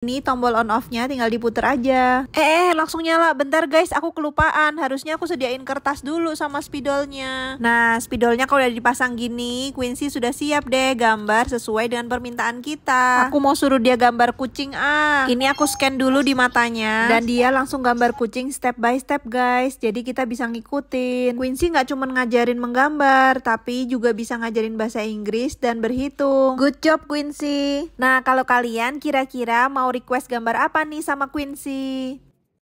Ini tombol on off-nya tinggal diputer aja. Eh, eh, eh, langsung nyala. Bentar guys, aku kelupaan. Harusnya aku sediain kertas dulu sama spidolnya. Nah, spidolnya kalau udah dipasang gini, Quincy sudah siap deh gambar sesuai dengan permintaan kita. Aku mau suruh dia gambar kucing ah. Ini aku scan dulu di matanya. Dan dia langsung gambar kucing step by step guys. Jadi kita bisa ngikutin. Quincy nggak cuma ngajarin menggambar, tapi juga bisa ngajarin bahasa Inggris dan berhitung. Good job Quincy. Nah, kalau kalian kira-kira mau mau request gambar apa nih sama Quincy?